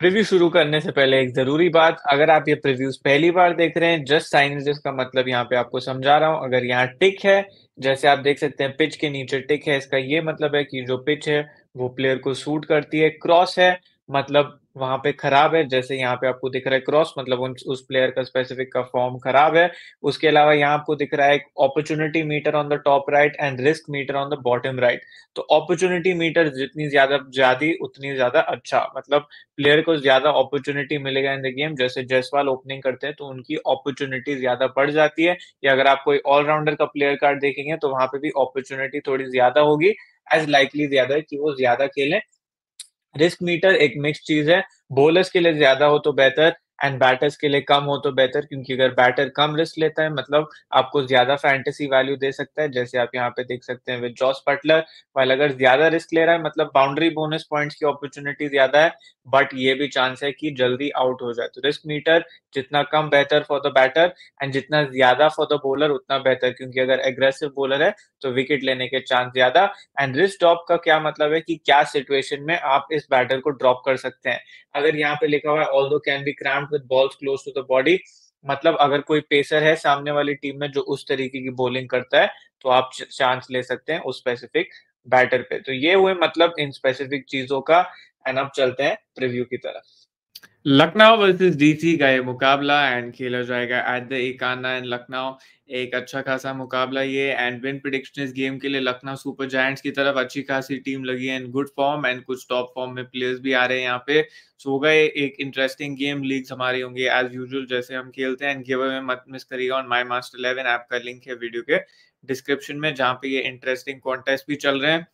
Preview शुरू करने से पहले एक जरूरी बात अगर आप ये प्रीव्यूज पहली बार देख रहे हैं जस्ट साइन का मतलब यहाँ पे आपको समझा रहा हूँ अगर यहाँ टिक है जैसे आप देख सकते हैं पिच के नीचे टिक है इसका ये मतलब है कि जो पिच है वो प्लेयर को सूट करती है क्रॉस है मतलब वहां पे खराब है जैसे यहाँ पे आपको दिख रहा है क्रॉस मतलब उन, उस प्लेयर का स्पेसिफिक का फॉर्म खराब है उसके अलावा यहाँ आपको दिख रहा है opportunity meter on the top right and risk meter on the bottom right तो अपॉर्चुनिटी मीटर जितनी ज्यादा ज्यादा उतनी ज्यादा अच्छा मतलब प्लेयर को ज्यादा अपॉर्चुनिटी मिलेगा इन द गेम जैसे जयसवाल ओपनिंग करते हैं तो उनकी अपॉर्चुनिटी ज्यादा बढ़ जाती है या अगर आप कोई ऑलराउंडर का प्लेयर कार्ड देखेंगे तो वहां पे भी अपॉर्चुनिटी थोड़ी ज्यादा होगी एज लाइकली ज्यादा है कि वो ज्यादा खेलें रिस्क मीटर एक मिक्स चीज है बोलर्स के लिए ज्यादा हो तो बेहतर एंड बैटर्स के लिए कम हो तो बेहतर क्योंकि अगर बैटर कम रिस्क लेता है मतलब आपको ज्यादा फैंटेसी वैल्यू दे सकता है जैसे आप यहाँ पे देख सकते हैं विद जॉस पटलर वाल अगर ज्यादा रिस्क ले रहा है मतलब बाउंड्री बोनस पॉइंट्स की अपॉर्चुनिटी ज्यादा है बट ये भी चांस है कि जल्दी आउट हो जाए तो रिस्क मीटर जितना कम बेहतर फॉर द बैटर एंड जितना ज्यादा फॉर द बॉलर उतना बेहतर क्योंकि अगर एग्रेसिव बॉलर है तो विकेट लेने के चांस ज्यादा एंड रिस्क ड्रॉप का क्या मतलब है कि क्या सिचुएशन में आप इस बैटर को ड्रॉप कर सकते हैं अगर यहाँ पे लिखा हुआ है although can be cramp stamp with balls close to the body मतलब अगर कोई पेसर है सामने वाली टीम में जो उस तरीके की बॉलिंग करता है तो आप चांस ले सकते हैं उस स्पेसिफिक बैटर पे तो ये हुए मतलब इन स्पेसिफिक चीजों का एंड अब चलते हैं प्रिव्यू की तरफ लखनऊ वर्सेस डीसी का ये मुकाबला एंड खेला जाएगा at the Ekana and Lucknow एक अच्छा खासा मुकाबला ये एंड विन प्रिडिक्शन इस गेम के लिए लखनऊ सुपर जायंट्स की तरफ अच्छी खासी टीम लगी है इन गुड फॉर्म एंड कुछ टॉप फॉर्म में प्लेयर्स भी आ रहे हैं यहाँ पे सो होगा गए एक इंटरेस्टिंग गेम लीग्स हमारे होंगे एज यूजुअल जैसे हम खेलते हैं एंड गिव मत मिस करिएगा on my master eleven app का लिंक है वीडियो के डिस्क्रिप्शन में जहाँ पे ये इंटरेस्टिंग कॉन्टेस्ट भी चल रहे हैं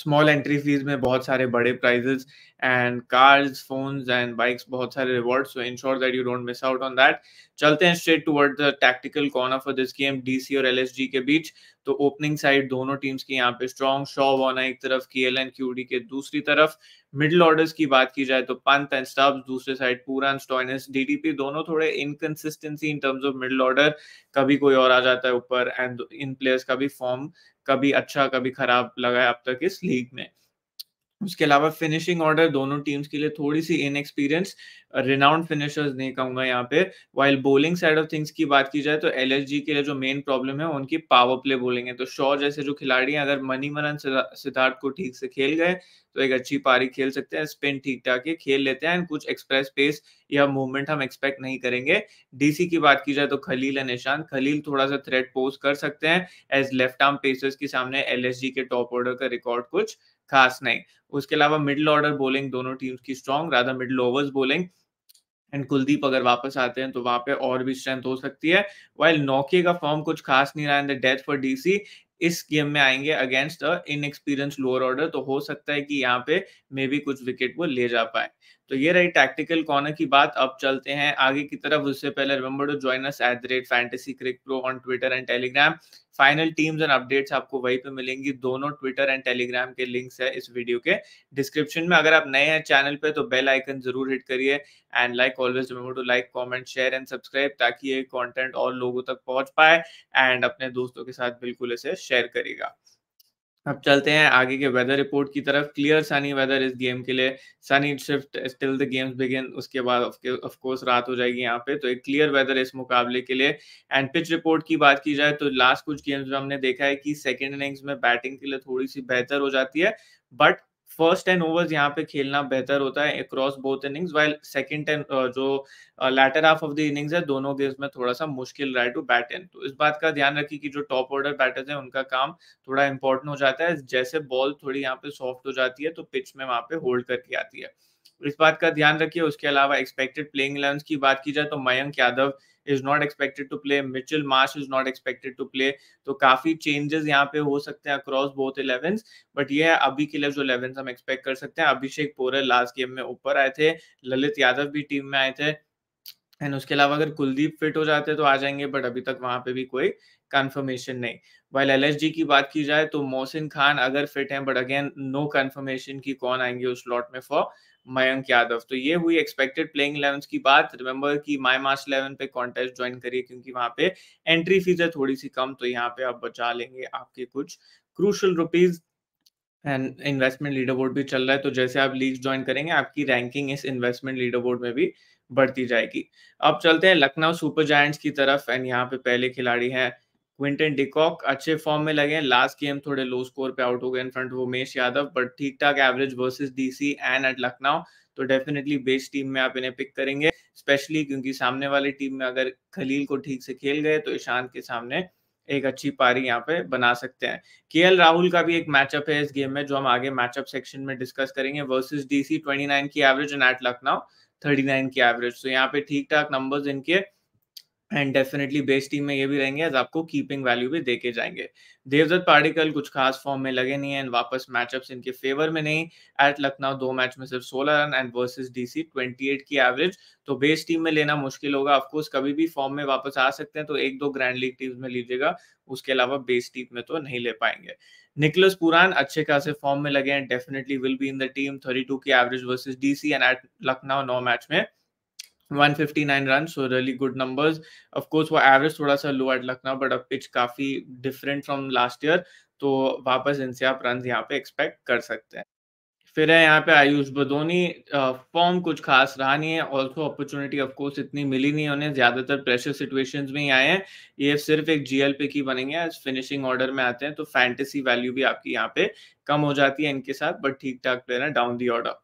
स्मॉल एंट्री फीस में बहुत सारे बड़े prizes and cars phones and bikes बहुत सारे reward so ensure that you don't miss out on that चलते हैं straight toward the tactical corner for this game DC और एलएसजी के बीच तो ओपनिंग साइड दोनों टीम्स की यहाँ पे स्ट्रॉन्ग शॉ वॉना एक तरफ के एल एंड क्यूडी के दूसरी तरफ मिडिल ऑर्डर्स की बात की जाए तो पंत एंड स्टब्स दूसरे साइड पूरा स्टॉइनस डीडीपी दोनों थोड़े inconsistency in terms of middle order कभी कोई और आ जाता है ऊपर एंड इन प्लेयर्स का भी फॉर्म कभी अच्छा कभी खराब लगा है अब तक इस लीग में उसके अलावा फिनिशिंग ऑर्डर दोनों टीम्स के लिए थोड़ी सी इनएक्सपीरियंस रिनाउंड फिनिशर्स नहीं कहूंगा यहाँ पे while bowling side of things की बात की जाए तो एल के लिए जो मेन प्रॉब्लम है उनकी पावर प्ले बोलिंग है तो शॉ जैसे जो खिलाड़ी हैं अगर मनीमरन सिद्धार्थ को ठीक से खेल गए तो एक अच्छी पारी खेल सकते हैं स्पिन ठीक ठाक ये खेल लेते हैं कुछ एक्सप्रेस पेस या मूवमेंट हम एक्सपेक्ट नहीं करेंगे डीसी की बात की जाए तो खलील है निशान खलील थोड़ा सा थ्रेट पोस्ट कर सकते हैं एज लेफ्ट आर्म पेसर्स के सामने एल के टॉप ऑर्डर का रिकॉर्ड कुछ खास नहीं उसके अलावा मिडिल ऑर्डर बोलिंग दोनों टीम्स की स्ट्रॉन्ग राधा middle overs bowling and Kuldeep अगर वापस आते हैं तो वहां पे और भी स्ट्रेंथ हो सकती है वाइल नोकिया का फॉर्म कुछ खास नहीं रहा है डेथ फॉर डीसी इस गेम में आएंगे against inexperienced lower order तो हो सकता है कि यहाँ पे मे भी कुछ विकेट वो ले जा पाए तो ये रही टैक्टिकल कॉर्नर की बात अब चलते हैं आगे की तरफ उससे पहले remember to join us at the rate fantasy cric pro on Twitter and Telegram final teams and updates आपको वहीं पे मिलेंगी दोनों ट्विटर एंड टेलीग्राम के लिंक्स है इस वीडियो के डिस्क्रिप्शन में अगर आप नए हैं चैनल पे तो बेल आइकन जरूर हिट करिए and like always remember to like comment share and subscribe ताकि ये कॉन्टेंट और लोगों तक पहुंच पाए एंड अपने दोस्तों के साथ बिल्कुल इसे शेयर करिएगा अब चलते हैं आगे के वेदर रिपोर्ट की तरफ क्लियर सनी वेदर इस गेम के लिए sunny shift still the games begin उसके बाद ऑफ कोर्स रात हो जाएगी यहाँ पे तो एक क्लियर वेदर इस मुकाबले के लिए एंड पिच रिपोर्ट की बात की जाए तो लास्ट कुछ गेम्स में हमने देखा है कि सेकेंड इनिंग्स में बैटिंग के लिए थोड़ी सी बेहतर हो जाती है बट फर्स्ट टेन ओवर्स यहाँ पे खेलना बेहतर होता है across both innings while second ten जो latter half of the innings है दोनों गेम्स में थोड़ा सा मुश्किल रहा है टू बैट इन तो इस बात का ध्यान रखिए कि जो टॉप ऑर्डर बैटर्स हैं उनका काम थोड़ा इंपॉर्टेंट हो जाता है जैसे बॉल थोड़ी यहाँ पे सॉफ्ट हो जाती है तो पिच में वहाँ पे होल्ड करके आती है इस बात का ध्यान रखिए उसके अलावा एक्सपेक्टेड प्लेइंग इलेवन की बात की जाए तो Mayank Yadav is not expected to play Mitchell Marsh is not expected to play तो काफी चेंजेस यहाँ पे हो सकते हैं अक्रॉस बोथ इलेवन बट ये अभी के लिए जो इलेवन हम एक्सपेक्ट कर सकते हैं अभिषेक पोरे लास्ट गेम में ऊपर आए थे ललित यादव भी टीम में आए थे एंड उसके अलावा अगर कुलदीप फिट हो जाते तो आ जाएंगे बट अभी तक वहां पे भी कोई कंफर्मेशन नहीं वाइल एल की बात की जाए तो मोहसिन खान अगर फिट हैं बट अगेन नो कंफर्मेशन की कौन आएंगे उस स्लॉट में फॉर मयंक यादव तो ये हुई एक्सपेक्टेड प्लेइंग इलेवन की बात रिमेंबर की माई मार्च इलेवन पे कॉन्टेस्ट ज्वाइन करिए क्योंकि वहां पे एंट्री फीस है थोड़ी सी कम तो यहाँ पे आप बचा लेंगे आपके कुछ crucial rupees and investment leaderboard भी चल रहा है तो जैसे आप लीग ज्वाइन करेंगे आपकी रैंकिंग इस इन्वेस्टमेंट लीडर बोर्ड में भी बढ़ती जाएगी अब चलते हैं लखनऊ सुपर जॉय की तरफ एंड यहाँ पे पहले खिलाड़ी हैं क्विंटन डिकॉक अच्छे फॉर्म में लगे हैं लास्ट गेम थोड़े लो स्कोर पे आउट हो गए in front of Umesh Yadav but ठीक ठाक average versus DC and at Lucknow तो डेफिनेटली बेस्ट टीम में आप इन्हें पिक करेंगे स्पेशली क्योंकि सामने वाली टीम में अगर खलील को ठीक से खेल गए तो ईशान के सामने एक अच्छी पारी यहाँ पे बना सकते हैं के राहुल का भी एक मैचअप है इस गेम में जो हम आगे मैचअप सेक्शन में डिस्कस करेंगे वर्सेज डीसी ट्वेंटी की average and at Lucknow thirty की एवरेज तो यहाँ पे ठीक ठाक नंबर्स इनके एंड डेफिनेटली बेस टीम में ये भी रहेंगे एज आपको कीपिंग वैल्यू भी देके जाएंगे देवदत्त पार्टिकल कुछ खास फॉर्म में लगे नहीं है एंड वापस मैचअप्स इनके फेवर में नहीं एट लखनऊ दो मैच में सिर्फ 16 रन एंड वर्सेस डीसी 28 की एवरेज तो बेस टीम में लेना मुश्किल होगा ऑफकोर्स कभी भी फॉर्म में वापस आ सकते हैं तो एक दो ग्रैंड लीग टीम में लीजिएगा उसके अलावा बेस टीम में तो नहीं ले पाएंगे निकलस पुरान अच्छे खासे फॉर्म में लगे हैं definitely will be in the team two की average versus DC and at Lucknow नौ मैच में 159 run so really good numbers of course वो average थोड़ा सा low at Lucknow, but अब pitch काफी different from last year तो वापस इनसे आप रन यहाँ पे एक्सपेक्ट कर सकते हैं फिर है यहाँ पे आयुष बदोनी फॉर्म कुछ खास रहा नहीं है ऑल्सो अपॉर्चुनिटी ऑफ कोर्स इतनी मिली नहीं उन्हें ज्यादातर प्रेशर सिचुएशंस में ही आए हैं ये सिर्फ एक जीएल पे की बनेंगे एज फिनिशिंग ऑर्डर में आते हैं तो फैंटेसी वैल्यू भी आपकी यहाँ पे कम हो जाती है इनके साथ बट ठीक ठाक प्लेयर है down the order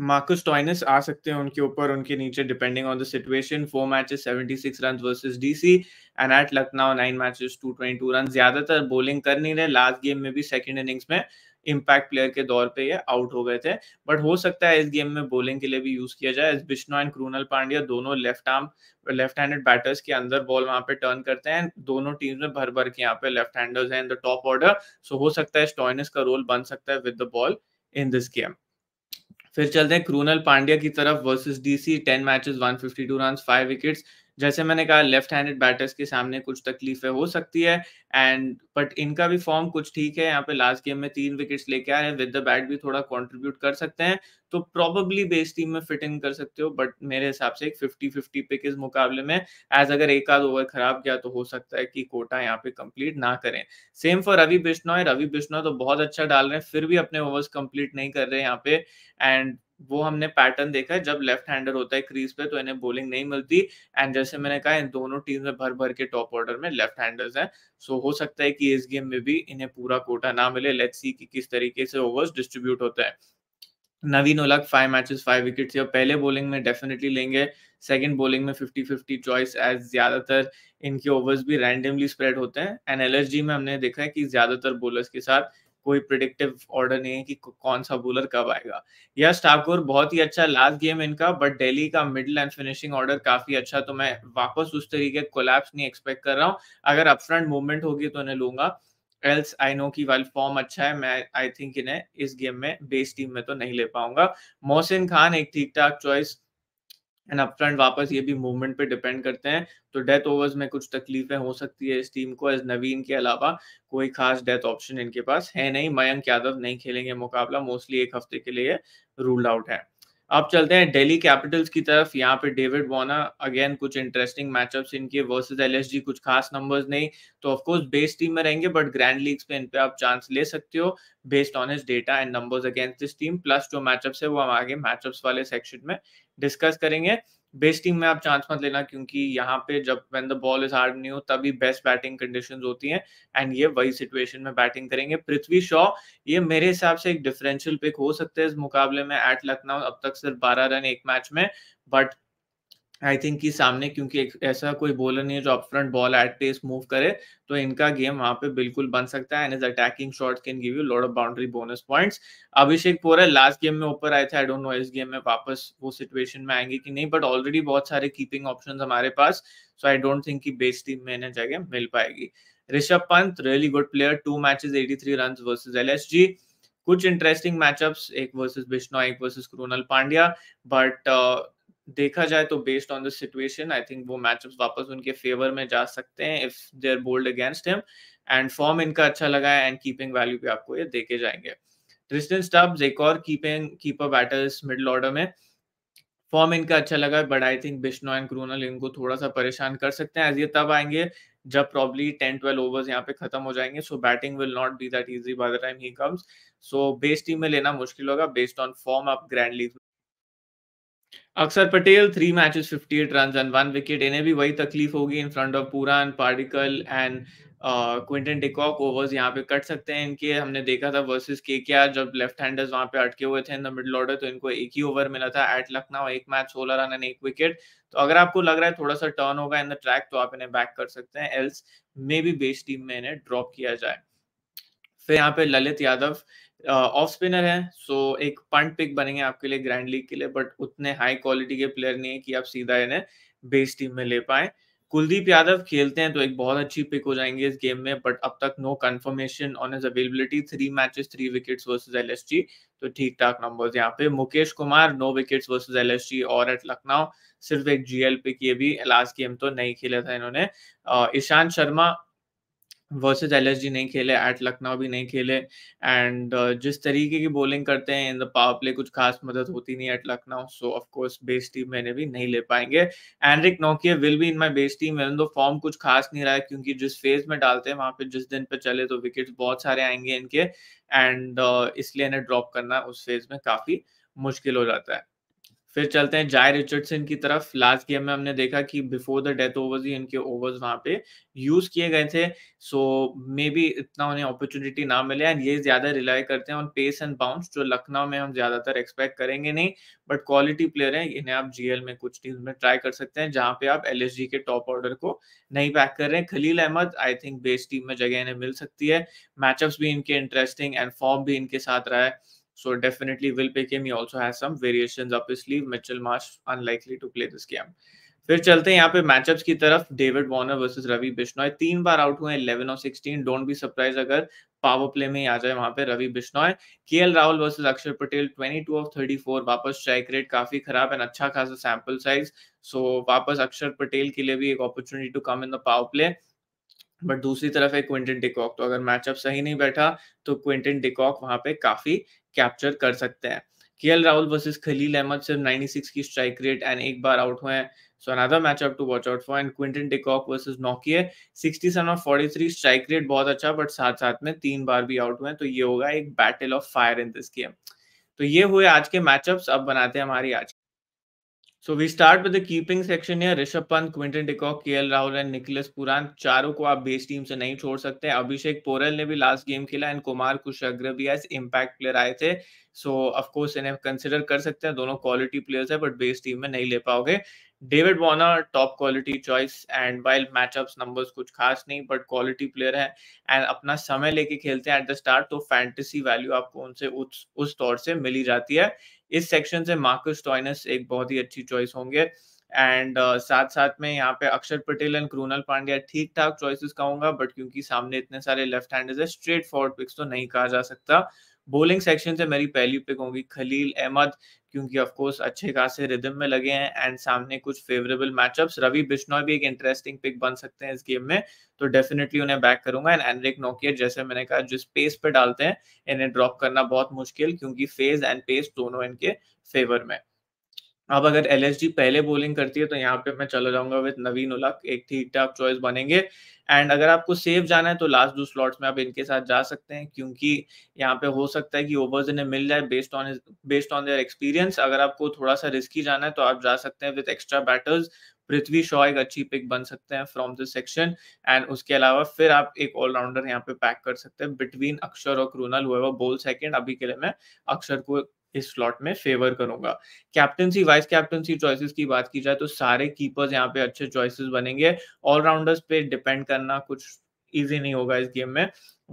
Marcus Stoinis आ सकते हैं उनके ऊपर उनके नीचे depending on the situation four matches 76 run versus DC and at Lucknow nine matches 222 run ज्यादातर बॉलिंग कर नहीं रहे लास्ट गेम में भी सेकंड इनिंग्स में इम्पैक्ट प्लेयर के दौर पे ये आउट हो गए थे बट हो सकता है इस गेम में बॉलिंग के लिए भी यूज किया जाए बिश्नो एंड क्रूनल पांड्या दोनों left arm left handed batters के अंदर बॉल वहां पे टर्न करते हैं दोनों टीम्स में भर भर के यहाँ पे लेफ्ट हैंडर्स हैं in the top order so हो सकता है स्टॉइनस का रोल बन सकता है with the ball in this game फिर चलते हैं क्रूनल पांड्या की तरफ versus DC ten matches 152 run five wickets जैसे मैंने कहा लेफ्ट हैंडेड बैटर्स के सामने कुछ तकलीफें हो सकती है एंड बट इनका भी फॉर्म कुछ ठीक है यहाँ पे लास्ट गेम में तीन विकेट्स लेके आए विद द बैट भी थोड़ा कॉन्ट्रीब्यूट कर सकते हैं तो प्रॉबेबली बेस टीम में फिट इन कर सकते हो बट मेरे हिसाब से एक फिफ्टी फिफ्टी पिक इस मुकाबले में एज अगर एक आध ओवर खराब गया तो हो सकता है कि कोटा यहाँ पे कंप्लीट ना करें सेम फॉर रवि बिश्नोय रवि बिश्नोय तो बहुत अच्छा डाल रहे हैं फिर भी अपने ओवर्स कंप्लीट नहीं कर रहे यहाँ पे एंड वो हमने पैटर्न देखा है जब लेफ्ट हैंडर होता है क्रीज पे तो इन्हें बोलिंग नहीं मिलती एंड जैसे मैंने कहा इन दोनों टीम में भर भर के टॉप ऑर्डर में लेफ्ट हैंडर्स हैं सो so, हो सकता है कि इस गेम में भी इन्हें पूरा कोटा ना मिले लेट्स सी कि किस तरीके से ओवर्स डिस्ट्रीब्यूट होता है Naveen ul five matches five wicket या पहले बोलिंग में डेफिनेटली लेंगे सेकंड बॉलिंग में फिफ्टी फिफ्टी चॉइस एज ज्यादातर इनके ओवर्स भी रैंडमली स्प्रेड होते हैं एंड एलएसजी में हमने देखा है कि ज्यादातर बोलर्स के साथ कोई प्रिडिक्टिव ऑर्डर नहीं है कि कौन सा बॉलर कब आएगा यस ठाकुर बहुत ही अच्छा लास्ट गेम इनका बट डेली का मिडिल एंड फिनिशिंग ऑर्डर काफी अच्छा तो मैं वापस उस तरीके कोलैप्स नहीं एक्सपेक्ट कर रहा हूँ अगर अपफ्रंट मूवमेंट होगी तो इन्हें लूंगा एल्स आई नो की वाइल फॉर्म अच्छा है मैं आई थिंक इन्हें इस गेम में बेस टीम में तो नहीं ले पाऊंगा मोहसिन खान एक ठीक ठाक चॉइस एंड अपफ्रंट वापस ये भी मूवमेंट पे डिपेंड करते हैं तो डेथ ओवर्स में कुछ तकलीफें हो सकती है इस टीम को एज नवीन के अलावा कोई खास डेथ ऑप्शन इनके पास है नहीं मयंक यादव नहीं खेलेंगे मुकाबला मोस्टली एक हफ्ते के लिए रूल्ड आउट है अब चलते हैं दिल्ली कैपिटल्स की तरफ यहाँ पे डेविड वॉना अगेन कुछ इंटरेस्टिंग मैचअप्स इनके वर्सेस एलएसजी कुछ खास नंबर्स नहीं तो ऑफ कोर्स बेस टीम में रहेंगे बट ग्रैंड लीग्स पे इन पे आप चांस ले सकते हो based on his data and numbers against this team plus जो मैचअप्स है वो हम आगे मैचअप्स वाले सेक्शन में डिस्कस करेंगे बेस्ट टीम में आप चांस मत लेना क्योंकि यहाँ पे जब when the ball is hard new तभी बेस्ट बैटिंग कंडीशन होती हैं एंड ये वही सिचुएशन में बैटिंग करेंगे पृथ्वी शॉ ये मेरे हिसाब से एक डिफरेंशियल पिक हो सकते हैं इस मुकाबले में एट लखनऊ अब तक सिर्फ बारह रन एक मैच में बट आई थिंक कि सामने क्योंकि एक ऐसा कोई बॉलर नहीं है जो up front ball at pace move करे तो इनका गेम वहां पे बिल्कुल बन सकता है and is attacking shot can give you lot of boundary bonus points Abhishek Porel last game में ऊपर आए थे आई डोंट नो इस गेम में वापस वो सिचुएशन में आएंगे कि नहीं बट ऑलरेडी बहुत सारे कीपिंग ऑप्शन हमारे पास सो आई डोंट थिंक की बेस्ट टीम में इन्हें जगह मिल पाएगी Rishabh Pant really good player two matches 83 run versus L कुछ इंटरेस्टिंग मैचअप्स एक वर्सेस बिश्नोई एक वर्सेस क्रोनल पांड्या बट देखा जाए तो based on the situation I think वो मैचअप्स वापस उनके फेवर में जा सकते हैं if they are bowled against him and form इनका अच्छा लगा है एंड कीपिंग वैल्यू भी आपको ये देखे जाएंगे ट्रिस्टन स्टब्स एक और keeping keeper batters middle order में फॉर्म इनका अच्छा लगा है but I think Bishnoi and Krunal इनको थोड़ा सा परेशान कर सकते हैं एज ये तब आएंगे जब प्रॉब्ली टेन ट्वेल्व ओवर्स यहाँ पे खत्म हो जाएंगे so batting will not be that easy by the time he comes so best team में लेना मुश्किल होगा बेस्ड ऑन फॉर्म आप grand league Axar Patel three matches 58 run and one wicket इन्हें भी वही तकलीफ होगी in front of Pooran particle and Quinton de Kock overs यहाँ पे कट सकते हैं इनके हमने देखा था वर्सेस के के आर जब लेफ्ट हैंडर्स वहाँ पे अटके हुए थे इन द मिडल ऑर्डर तो इनको एक ही ओवर मिला था एट लखनऊ एक मैच सोलह रन एंड एक विकेट तो अगर आपको लग रहा है थोड़ा सा टर्न होगा इन द ट्रैक तो आप इन्हें बैक कर सकते हैं else maybe best team में इन्हें ड्रॉप किया जाए फिर यहाँ पे ललित यादव ऑफ स्पिनर है सो एक पंट पिक बनेंगे आपके लिए ग्रैंड लीग के लिए बट उतने हाई क्वालिटी के प्लेयर नहीं है कि आप सीधा इन्हें बेस टीम में ले पाए कुलदीप यादव खेलते हैं तो एक बहुत अच्छी पिक हो जाएंगे इस गेम में बट अब तक no confirmation on his availability three matches three wickets versus LSG तो ठीक ठाक नंबर्स यहाँ पे Mukesh Kumar no wickets versus LSG और एट लखनऊ सिर्फ एक जीएल पिक ये भी लास्ट गेम तो नहीं खेला था इन्होंने ईशांत शर्मा वर्सेज एल नहीं खेले एट लखनऊ भी नहीं खेले एंड uh, जिस तरीके की बॉलिंग करते हैं इन द पावर प्ले कुछ खास मदद होती नहीं at Lucknow so of course best base team मैंने भी नहीं ले पाएंगे एंड्रिक नोकिया विल भी in my base team even though form कुछ खास नहीं रहा है क्योंकि जिस फेज में डालते हैं वहां पे जिस दिन पे चले तो विकेट बहुत सारे आएंगे इनके एंड uh, इसलिए इन्हें ड्रॉप करना उस फेज में काफी मुश्किल हो जाता है फिर चलते हैं जाय रिचर्डसन की तरफ लास्ट गेम में हमने देखा कि बिफोर द डेथ ओवर्स ही इनके ओवर्स वहां पे यूज किए गए थे सो मे बी इतना उन्हें अपॉर्चुनिटी ना मिले एंड ये ज्यादा रिलाई करते हैं ऑन पेस एंड बाउंस जो लखनऊ में हम ज्यादातर एक्सपेक्ट करेंगे नहीं बट क्वालिटी प्लेयर है इन्हें आप जीएल में कुछ टीम में ट्राई कर सकते हैं जहां पे आप एल के टॉप ऑर्डर को नहीं पैक कर रहे हैं Khaleel Ahmed I think best team में जगह इन्हें मिल सकती है मैचअप्स भी इनके इंटरेस्टिंग एंड फॉर्म भी इनके साथ रहा है So definitely Will Pickham, he also has some variations up his sleeve. Mitchell Marsh unlikely to play this game. फिर चलते हैं यहाँ पे मैचअप्स की तरफ David Warner versus Ravi Bishnoi तीन बार आउट हुए इलेवन और सिक्सटीन डोंट बी सरप्राइज अगर पावर प्ले में ही आ जाए वहां पे रवि बिश्नोय के L Rahul versus Akshar Patel twenty two off thirty four वापस स्ट्राइक रेट काफी खराब एंड अच्छा खासा सैंपल साइज सो वापस अक्षर पटेल के लिए भी एक opportunity to come in the power play but दूसरी तरफ है क्विंटन डिकॉक तो अगर मैचअप सही नहीं बैठा तो क्विंटन डिकॉक वहां पे काफी कैप्चर कर सकते हैं के राहुल वर्सेस खलील अहमद सिर्फ 96 की स्ट्राइक रेट एंड एक बार आउट हुए हैं so another matchup to watch out for and Quinton de Kock versus नॉकिए 67 और थ्री स्ट्राइक रेट बहुत अच्छा बट साथ साथ में तीन बार भी आउट हुए हैं तो ये होगा एक battle of fire in this game तो ये हुए आज के मैचअप्स अब बनाते हैं हमारी आज So we start with the keeping section here. Rishabh Pant, Quinton Dickok, KL Rahul and Nicholas Puran. चारों को आप बेस टीम से नहीं छोड़ सकते अभिषेक पोरेल ने भी लास्ट गेम खेला एंड कुमार कुशाग्र भी एज इम्पैक्ट प्लेयर आए थे सो ऑफकोर्स इन्हें कंसिडर कर सकते हैं दोनों क्वालिटी प्लेयर्स है बट बेस टीम में नहीं ले पाओगे David Warner top quality choice and wild matchups numbers कुछ खास नहीं बट क्वालिटी प्लेयर है एंड अपना समय लेके खेलते हैं एट द स्टार्ट तो फैंटेसी वैल्यू आपको उनसे उस उस तौर से मिली जाती है इस सेक्शन से मार्कस टॉइनस एक बहुत ही अच्छी चॉइस होंगे एंड uh, साथ साथ में यहाँ पे अक्षर पटेल एंड क्रूनल पांड्या ठीक ठाक चॉइसेस कहूंगा बट क्योंकि सामने इतने सारे लेफ्ट हैंडर्स है स्ट्रेट फॉरवर्ड पिक्स तो नहीं कहा जा सकता बॉलिंग सेक्शन से मेरी पहली पिक होगी खलील अहमद क्योंकि ऑफ कोर्स अच्छे खासे रिदम में लगे हैं एंड सामने कुछ फेवरेबल मैचअप्स रवि बिश्नोय भी एक इंटरेस्टिंग पिक बन सकते हैं इस गेम में तो डेफिनेटली उन्हें बैक करूंगा एंड एनरिक नोकिया जैसे मैंने कहा जिस पेस पे डालते हैं इन्हें ड्रॉप करना बहुत मुश्किल क्योंकि फेज एंड पेस दोनों इनके फेवर में अब अगर एल पहले बोलिंग करती है तो यहाँ पे मैं चला जाऊंगा विद नवीन उलक एक ठीक ठाक चॉइस बनेंगे एंड अगर आपको सेफ जाना है तो लास्ट दो स्लॉट्स में आप इनके साथ जा सकते हैं क्योंकि यहाँ पे हो सकता है कि ओवर्स इन्हें मिल जाए based on based on their experience अगर आपको थोड़ा सा रिस्की जाना है तो आप जा सकते हैं with extra batters Prithvi Shaw एक अच्छी पिक बन सकते हैं फ्रॉम दिस सेक्शन एंड उसके अलावा फिर आप एक ऑलराउंडर यहाँ पे पैक कर सकते हैं बिटवीन अक्षर और क्रूनल हुआ बोल सेकेंड अभी के लिए मैं अक्षर को इस स्लॉट में फेवर करूंगा कैप्टनसी वाइस कैप्टनसी चॉइसेस की बात की जाए तो सारे कीपर्स यहाँ पे अच्छे चॉइसेस बनेंगे ऑलराउंडर्स पे डिपेंड करना कुछ इजी नहीं होगा इस गेम में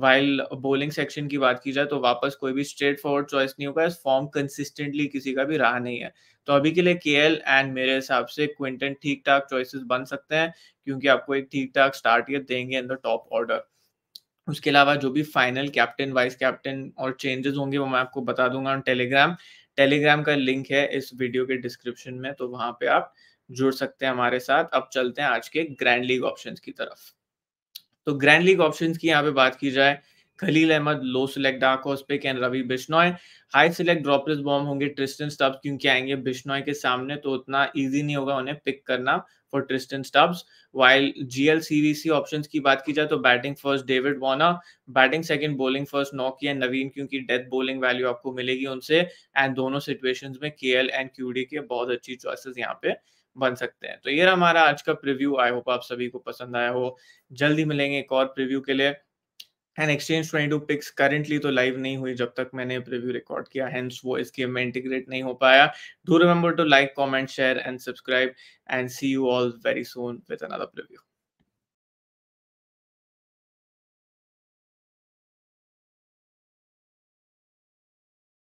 वाइल बोलिंग सेक्शन की बात की जाए तो वापस कोई भी स्ट्रेट फॉरवर्ड चॉइस नहीं होगा इस फॉर्म कंसिस्टेंटली किसी का भी रहा नहीं है तो अभी के लिए के एल एंड मेरे हिसाब से क्विंटन ठीक ठाक चॉइसेस बन सकते हैं क्योंकि आपको एक ठीक ठाक स्टार्ट ये देंगे इन द टॉप ऑर्डर उसके अलावा जो भी फाइनल कैप्टन वाइस कैप्टन और चेंजेस होंगे वो मैं आपको बता दूंगा टेलीग्राम टेलीग्राम का लिंक है इस वीडियो के डिस्क्रिप्शन में तो वहां पे आप जुड़ सकते हैं हमारे साथ अब चलते हैं आज के ग्रैंड लीग ऑप्शंस की तरफ तो ग्रैंड लीग ऑप्शंस की यहाँ पे बात की जाए Khaleel Ahmed low select dark horse pick and Ravi Bishnoi high select droppers bomb होंगे ट्रिस्टन स्टब्स क्योंकि आएंगे बिश्नॉय के सामने तो उतना इजी नहीं होगा उन्हें पिक करना for Tristan Stubbs while GL CVC options की बात की जाए तो batting first David Warner batting second bowling first नॉकी एंड नवीन क्योंकि डेथ बॉलिंग वैल्यू आपको मिलेगी उनसे एंड दोनों सिचुएशन में एल एंड क्यूडी के बहुत अच्छी चॉइसेस यहाँ पे बन सकते हैं तो ये हमारा आज का प्रिव्यू आई होप आप सभी को पसंद आया हो जल्दी मिलेंगे एक और प्रिव्यू के लिए and exchange two picks currently तो लाइव नहीं हुई जब तक मैंने प्रीव्यू रिकॉर्ड किया हेंस वो इस गेम में इंटीग्रेट नहीं हो पाया do remember to like comment share and subscribe and see you all very soon with another preview